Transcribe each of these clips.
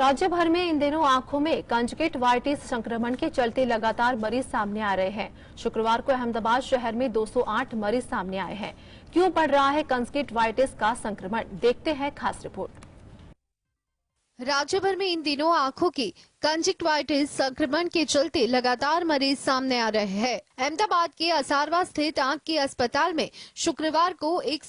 राज्य भर में इन दिनों आंखों में वाइटिस संक्रमण के चलते लगातार मरीज सामने आ रहे हैं शुक्रवार को अहमदाबाद शहर में 208 मरीज सामने आए हैं क्यों बढ़ रहा है वाइटिस का संक्रमण देखते हैं खास रिपोर्ट राज्य भर में इन दिनों आंखों की कंजिक्टवाइटिस संक्रमण के चलते लगातार मरीज सामने आ रहे हैं अहमदाबाद के असारवा स्थित आंख के अस्पताल में शुक्रवार को एक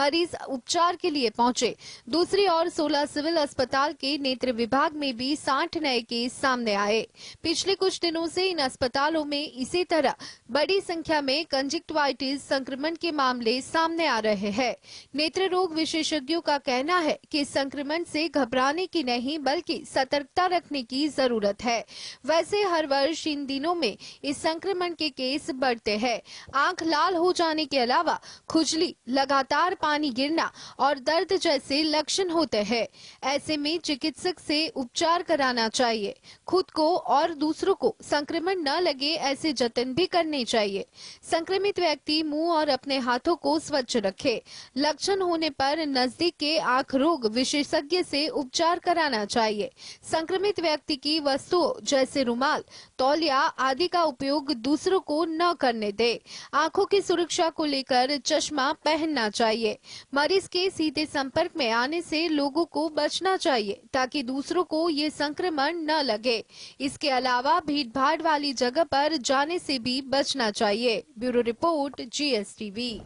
मरीज उपचार के लिए पहुंचे दूसरी ओर 16 सिविल अस्पताल के नेत्र विभाग में भी साठ नए केस सामने आए पिछले कुछ दिनों से इन अस्पतालों में इसी तरह बड़ी संख्या में कंजिक्टवाइटिस संक्रमण के मामले सामने आ रहे हैं नेत्र रोग विशेषज्ञों का कहना है की संक्रमण ऐसी घबराने की नहीं बल्कि सतर्कता रख रखने की जरूरत है वैसे हर वर्ष इन दिनों में इस संक्रमण के केस बढ़ते हैं आंख लाल हो जाने के अलावा खुजली लगातार पानी गिरना और दर्द जैसे लक्षण होते हैं ऐसे में चिकित्सक से उपचार कराना चाहिए खुद को और दूसरों को संक्रमण न लगे ऐसे जतन भी करने चाहिए संक्रमित व्यक्ति मुंह और अपने हाथों को स्वच्छ रखे लक्षण होने पर नजदीक के आंख रोग विशेषज्ञ से उपचार कराना चाहिए संक्रमित पीड़ित व्यक्ति की वस्तु जैसे रुमाल तौलिया आदि का उपयोग दूसरों को न करने दे आंखों की सुरक्षा को लेकर चश्मा पहनना चाहिए मरीज के सीधे संपर्क में आने से लोगों को बचना चाहिए ताकि दूसरों को ये संक्रमण न लगे इसके अलावा भीड़ वाली जगह आरोप जाने ऐसी भी बचना चाहिए ब्यूरो रिपोर्ट जी